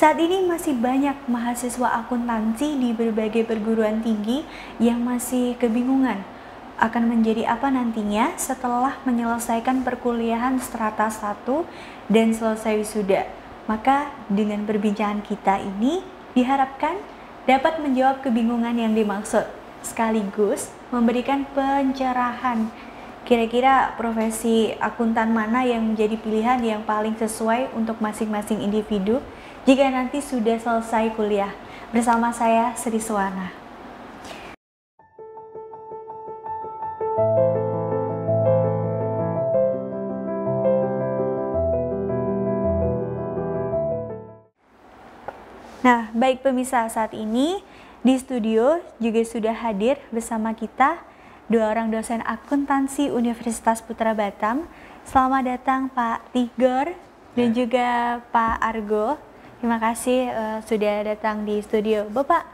Saat ini masih banyak mahasiswa akuntansi di berbagai perguruan tinggi yang masih kebingungan akan menjadi apa nantinya setelah menyelesaikan perkuliahan strata 1 dan selesai wisuda. Maka dengan perbincangan kita ini diharapkan dapat menjawab kebingungan yang dimaksud sekaligus memberikan pencerahan kira-kira profesi akuntan mana yang menjadi pilihan yang paling sesuai untuk masing-masing individu jika nanti sudah selesai kuliah. Bersama saya Sri Suwana. Nah, baik pemirsa saat ini di studio juga sudah hadir bersama kita dua orang dosen akuntansi Universitas Putra Batam. Selamat datang Pak Tigor dan ya. juga Pak Argo. Terima kasih uh, sudah datang di studio. Bapak,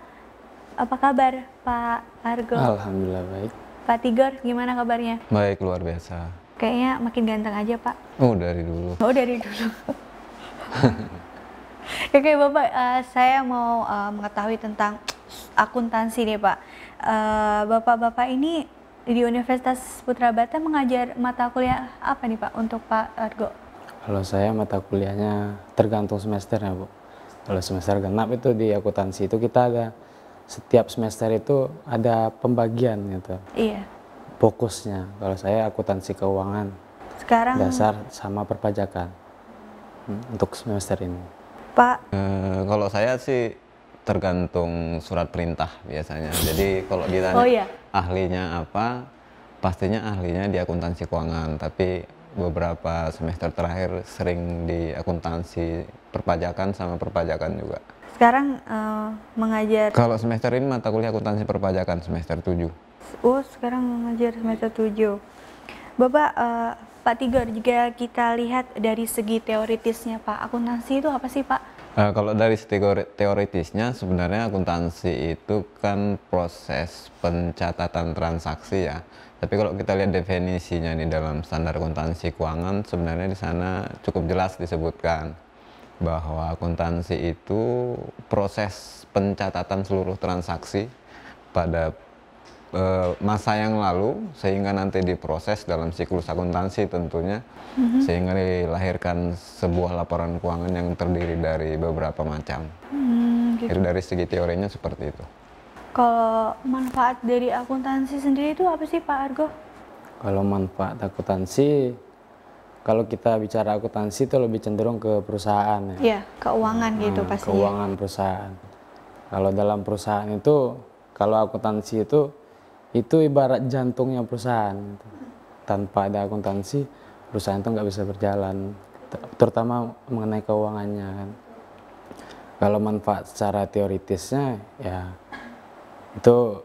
apa kabar Pak Argo? Alhamdulillah baik. Pak Tigor, gimana kabarnya? Baik, luar biasa. Kayaknya makin ganteng aja Pak. Oh, dari dulu. Oh, dari dulu. Oke Bapak, uh, saya mau uh, mengetahui tentang akuntansi nih Pak. Bapak-bapak uh, ini di Universitas Putra Bata mengajar mata kuliah apa nih Pak untuk Pak Argo? Kalau saya mata kuliahnya tergantung semesternya Bu. Kalau semester genap itu di akuntansi itu kita ada setiap semester itu ada pembagian gitu. Iya. Fokusnya kalau saya akuntansi keuangan. Sekarang dasar sama perpajakan hmm, untuk semester ini. Pak. E, kalau saya sih tergantung surat perintah biasanya. Jadi kalau ditanya oh, iya. ahlinya apa, pastinya ahlinya di akuntansi keuangan. Tapi beberapa semester terakhir sering di akuntansi perpajakan sama perpajakan juga. Sekarang uh, mengajar? Kalau semester ini mata kuliah akuntansi perpajakan semester 7. Oh, sekarang mengajar semester 7. Bapak, uh, Pak Tigor, juga kita lihat dari segi teoritisnya Pak, akuntansi itu apa sih Pak? Uh, kalau dari segi teoritisnya sebenarnya akuntansi itu kan proses pencatatan transaksi ya tapi kalau kita lihat definisinya di dalam standar akuntansi keuangan sebenarnya di sana cukup jelas disebutkan bahwa akuntansi itu proses pencatatan seluruh transaksi pada e, masa yang lalu sehingga nanti diproses dalam siklus akuntansi tentunya mm-hmm. sehingga dilahirkan sebuah laporan keuangan yang terdiri dari beberapa macam. Mm, gitu. Jadi dari segi teorinya seperti itu. Kalau manfaat dari akuntansi sendiri itu apa sih Pak Argo? Kalau manfaat akuntansi, kalau kita bicara akuntansi itu lebih cenderung ke perusahaan ya. Iya, keuangan hmm, gitu pasti. Keuangan perusahaan. Kalau dalam perusahaan itu, kalau akuntansi itu, itu ibarat jantungnya perusahaan. Tanpa ada akuntansi, perusahaan itu nggak bisa berjalan. Terutama mengenai keuangannya kan. Kalau manfaat secara teoritisnya, ya itu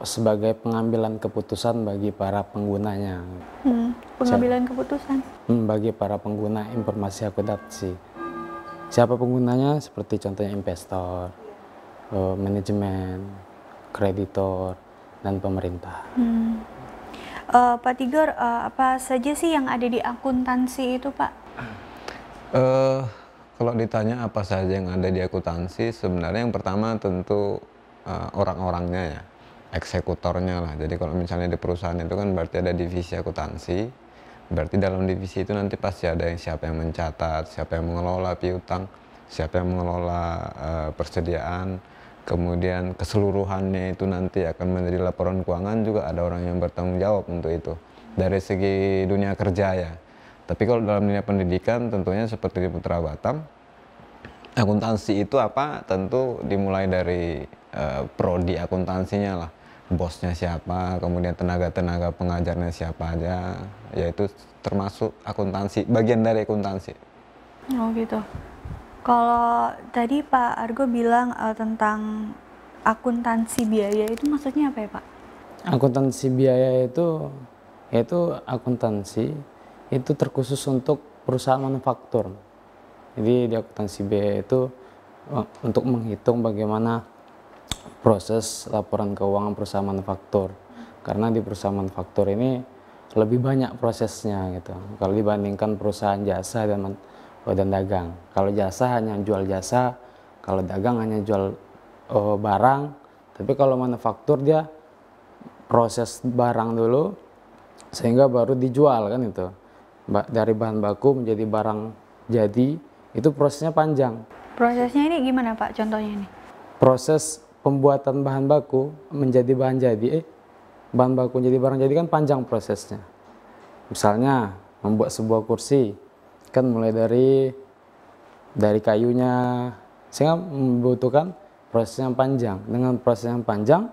sebagai pengambilan keputusan bagi para penggunanya. Hmm, pengambilan keputusan? Hmm, bagi para pengguna informasi akuntansi. Siapa penggunanya? Seperti contohnya investor, eh, manajemen, kreditor, dan pemerintah. Hmm. Uh, Pak Tigor, uh, apa saja sih yang ada di akuntansi itu, Pak? Uh, kalau ditanya apa saja yang ada di akuntansi, sebenarnya yang pertama tentu Eh, orang-orangnya ya eksekutornya lah jadi kalau misalnya di perusahaan itu kan berarti ada divisi akuntansi berarti dalam divisi itu nanti pasti ada yang siapa yang mencatat siapa yang mengelola piutang siapa yang mengelola uh, persediaan kemudian keseluruhannya itu nanti akan menjadi laporan keuangan juga ada orang yang bertanggung jawab untuk itu dari segi dunia kerja ya tapi kalau dalam dunia pendidikan tentunya seperti di Putra Batam akuntansi itu apa tentu dimulai dari Eh, pro prodi akuntansinya lah bosnya siapa, kemudian tenaga-tenaga pengajarnya siapa aja, yaitu termasuk akuntansi, bagian dari akuntansi. Oh gitu. Kalau tadi Pak Argo bilang uh, tentang akuntansi biaya itu maksudnya apa ya Pak? Akuntansi biaya itu yaitu akuntansi itu terkhusus untuk perusahaan manufaktur. Jadi di akuntansi biaya itu eh, untuk menghitung bagaimana proses laporan keuangan perusahaan manufaktur karena di perusahaan manufaktur ini lebih banyak prosesnya gitu kalau dibandingkan perusahaan jasa dan oh, dan dagang kalau jasa hanya jual jasa kalau dagang hanya jual uh, barang tapi kalau manufaktur dia proses barang dulu sehingga baru dijual kan itu dari bahan baku menjadi barang jadi itu prosesnya panjang prosesnya ini gimana pak contohnya ini proses pembuatan bahan baku menjadi bahan jadi, eh, bahan baku menjadi barang jadi kan panjang prosesnya. Misalnya membuat sebuah kursi kan mulai dari dari kayunya sehingga membutuhkan proses yang panjang. Dengan proses yang panjang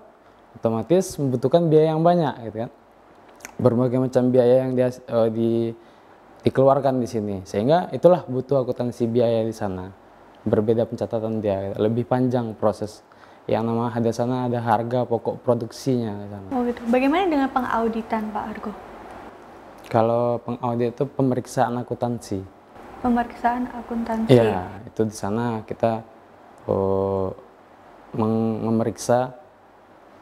otomatis membutuhkan biaya yang banyak gitu kan. Berbagai macam biaya yang dia, eh, di dikeluarkan di sini sehingga itulah butuh akuntansi biaya di sana berbeda pencatatan dia gitu. lebih panjang proses yang nama sana ada harga pokok produksinya sana. Oh gitu. Bagaimana dengan pengauditan Pak Argo? Kalau pengaudit itu pemeriksaan akuntansi. Pemeriksaan akuntansi. Iya, itu di sana kita oh, memeriksa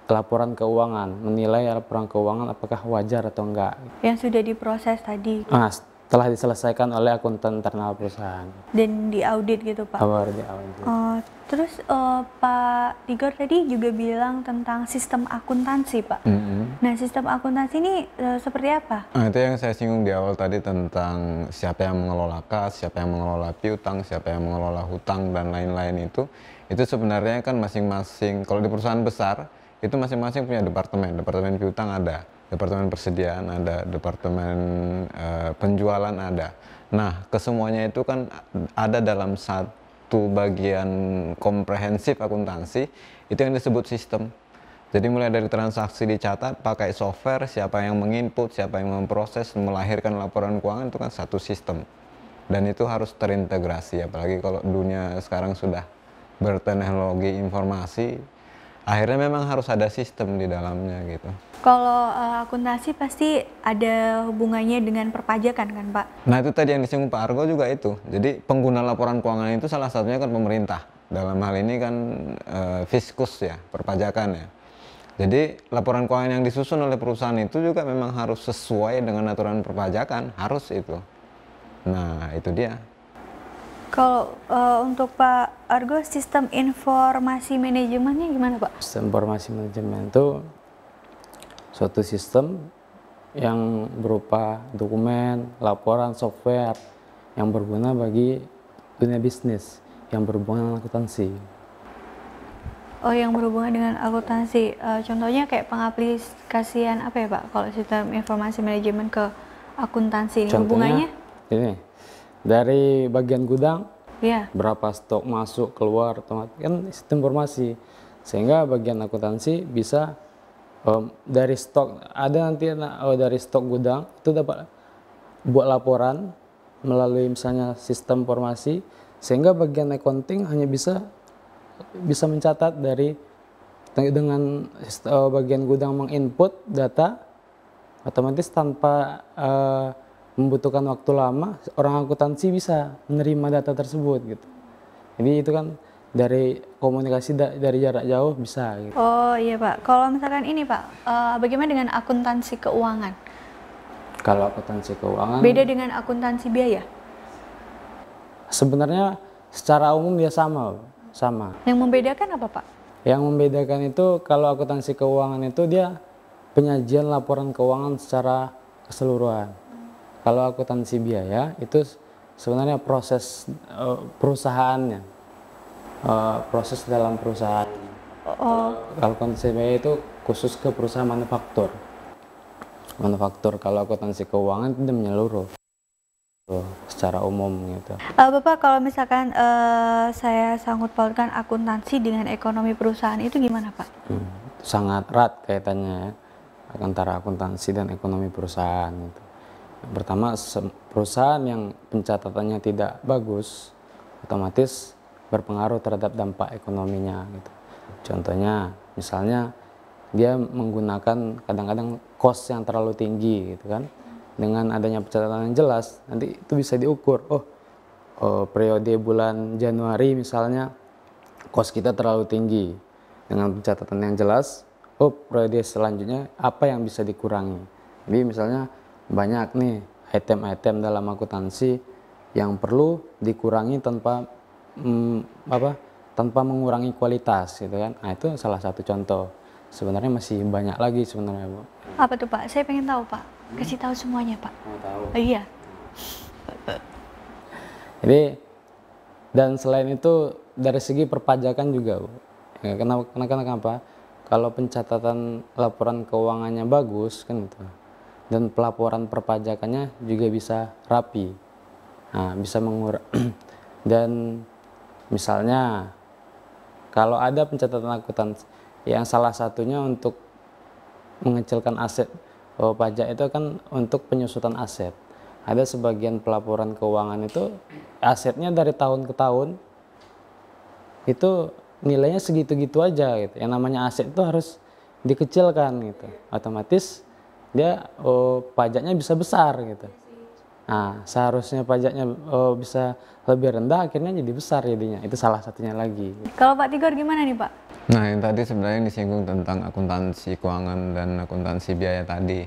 laporan keuangan, menilai laporan keuangan apakah wajar atau enggak. Yang sudah diproses tadi. Nah, telah diselesaikan oleh akuntan internal perusahaan. Dan diaudit gitu Pak? Awal audit. Uh, oh, terus uh, Pak Tigor tadi juga bilang tentang sistem akuntansi Pak. Mm -hmm. Nah sistem akuntansi ini uh, seperti apa? Nah, itu yang saya singgung di awal tadi tentang siapa yang mengelola kas, siapa yang mengelola piutang, siapa yang mengelola hutang dan lain-lain itu. Itu sebenarnya kan masing-masing, kalau di perusahaan besar itu masing-masing punya departemen, departemen piutang ada departemen persediaan ada, departemen uh, penjualan ada. Nah, kesemuanya itu kan ada dalam satu bagian komprehensif akuntansi, itu yang disebut sistem. Jadi mulai dari transaksi dicatat, pakai software, siapa yang menginput, siapa yang memproses, melahirkan laporan keuangan itu kan satu sistem. Dan itu harus terintegrasi, apalagi kalau dunia sekarang sudah berteknologi informasi, akhirnya memang harus ada sistem di dalamnya gitu. Kalau uh, akuntansi pasti ada hubungannya dengan perpajakan kan Pak? Nah itu tadi yang disinggung Pak Argo juga itu. Jadi pengguna laporan keuangan itu salah satunya kan pemerintah. Dalam hal ini kan uh, fiskus ya, perpajakan ya. Jadi laporan keuangan yang disusun oleh perusahaan itu juga memang harus sesuai dengan aturan perpajakan, harus itu. Nah itu dia. Kalau uh, untuk Pak Argo, sistem informasi manajemennya gimana Pak? Sistem informasi manajemen itu suatu sistem yang berupa dokumen, laporan, software yang berguna bagi dunia bisnis yang berhubungan dengan akuntansi. Oh, yang berhubungan dengan akuntansi. Uh, contohnya kayak pengaplikasian apa ya Pak? Kalau sistem informasi manajemen ke akuntansi, Contohnya, hubungannya? Ini, dari bagian gudang, yeah. berapa stok masuk, keluar, otomatis kan sistem informasi. Sehingga bagian akuntansi bisa um, dari stok, ada nanti oh, dari stok gudang, itu dapat buat laporan melalui misalnya sistem informasi, sehingga bagian accounting hanya bisa bisa mencatat dari dengan eh, bagian gudang menginput data otomatis tanpa uh, membutuhkan waktu lama, orang akuntansi bisa menerima data tersebut gitu. Jadi itu kan dari komunikasi da dari jarak jauh bisa. Gitu. Oh iya pak, kalau misalkan ini pak, uh, bagaimana dengan akuntansi keuangan? Kalau akuntansi keuangan. Beda dengan akuntansi biaya? Sebenarnya secara umum dia ya sama, sama. Yang membedakan apa pak? Yang membedakan itu kalau akuntansi keuangan itu dia penyajian laporan keuangan secara keseluruhan. Kalau akuntansi biaya itu sebenarnya proses uh, perusahaannya, uh, proses dalam perusahaan. Oh. Kalau akuntansi biaya itu khusus ke perusahaan manufaktur. Manufaktur kalau akuntansi keuangan itu menyeluruh secara umum gitu. Uh, Bapak kalau misalkan uh, saya sangkut pautkan akuntansi dengan ekonomi perusahaan itu gimana Pak? Hmm, sangat erat kaitannya ya antara akuntansi dan ekonomi perusahaan. Gitu pertama perusahaan yang pencatatannya tidak bagus otomatis berpengaruh terhadap dampak ekonominya gitu. Contohnya misalnya dia menggunakan kadang-kadang cost yang terlalu tinggi gitu kan. Dengan adanya pencatatan yang jelas nanti itu bisa diukur. Oh, oh periode bulan Januari misalnya kos kita terlalu tinggi. Dengan pencatatan yang jelas, oh periode selanjutnya apa yang bisa dikurangi. Jadi misalnya banyak nih item-item dalam akuntansi yang perlu dikurangi tanpa hmm, apa tanpa mengurangi kualitas gitu kan nah itu salah satu contoh sebenarnya masih banyak lagi sebenarnya bu apa tuh pak saya pengen tahu pak kasih tahu semuanya pak tahu oh, iya jadi dan selain itu dari segi perpajakan juga bu ya, kenapa kenapa kenapa kalau pencatatan laporan keuangannya bagus kan itu dan pelaporan perpajakannya juga bisa rapi. Nah, bisa mengur dan misalnya kalau ada pencatatan akutan yang salah satunya untuk mengecilkan aset oh, pajak itu kan untuk penyusutan aset. Ada sebagian pelaporan keuangan itu asetnya dari tahun ke tahun itu nilainya segitu-gitu aja gitu. Yang namanya aset itu harus dikecilkan gitu. Otomatis dia oh, pajaknya bisa besar gitu. Nah, seharusnya pajaknya oh, bisa lebih rendah, akhirnya jadi besar jadinya. Itu salah satunya lagi. Kalau Pak Tigor gimana nih Pak? Nah, yang tadi sebenarnya disinggung tentang akuntansi keuangan dan akuntansi biaya tadi.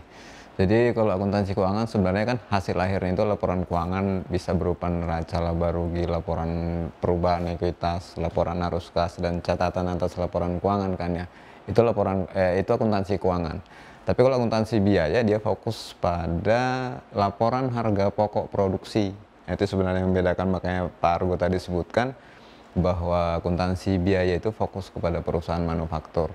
Jadi kalau akuntansi keuangan sebenarnya kan hasil akhirnya itu laporan keuangan bisa berupa neraca laba rugi, laporan perubahan ekuitas, laporan arus kas dan catatan atas laporan keuangan kan ya. Itu laporan eh, itu akuntansi keuangan. Tapi kalau akuntansi biaya dia fokus pada laporan harga pokok produksi. Nah, itu sebenarnya yang membedakan makanya Pak Argo tadi sebutkan bahwa akuntansi biaya itu fokus kepada perusahaan manufaktur.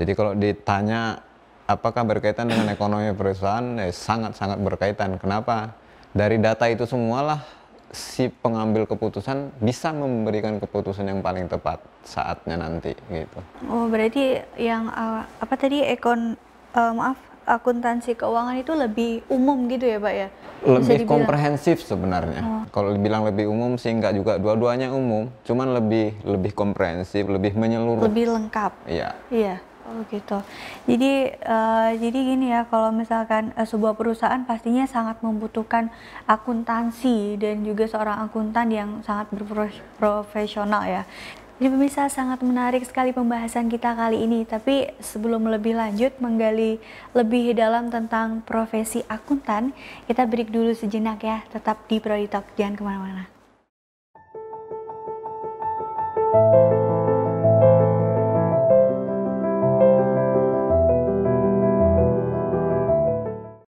Jadi kalau ditanya apakah berkaitan dengan ekonomi perusahaan, sangat ya sangat-sangat berkaitan. Kenapa? Dari data itu semualah si pengambil keputusan bisa memberikan keputusan yang paling tepat saatnya nanti gitu. Oh berarti yang eh, apa tadi ekon uh, maaf akuntansi keuangan itu lebih umum gitu ya pak ya lebih komprehensif sebenarnya oh. kalau dibilang lebih umum sih nggak juga dua-duanya umum cuman lebih lebih komprehensif lebih menyeluruh lebih lengkap iya iya Oh gitu. Jadi uh, jadi gini ya kalau misalkan uh, sebuah perusahaan pastinya sangat membutuhkan akuntansi dan juga seorang akuntan yang sangat berprofesional ya. Jadi ya, pemirsa sangat menarik sekali pembahasan kita kali ini. Tapi sebelum lebih lanjut menggali lebih dalam tentang profesi akuntan, kita break dulu sejenak ya. Tetap di Talk jangan kemana-mana.